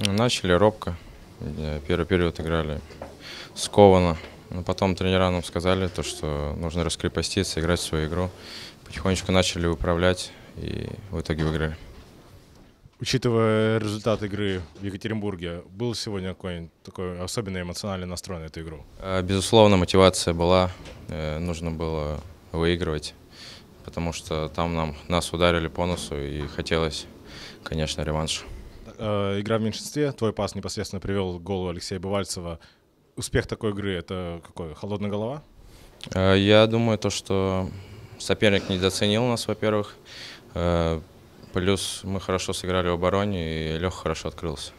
Ну, начали робко. Первый период играли скованно. Но потом тренера нам сказали, то, что нужно раскрепоститься, играть в свою игру. Потихонечку начали управлять и в итоге выиграли. Учитывая результат игры в Екатеринбурге, был сегодня какой-нибудь такой особенный эмоциональный настрой на эту игру? Э, безусловно, мотивация была. Э, нужно было выигрывать, потому что там нам, нас ударили по носу и хотелось, конечно, реванш. Э, игра в меньшинстве, твой пас непосредственно привел к голу Алексея Бывальцева. Успех такой игры — это какой, холодная голова? Э, я думаю, то, что соперник недооценил нас, во-первых. Э, плюс мы хорошо сыграли в обороне, и Леха хорошо открылся.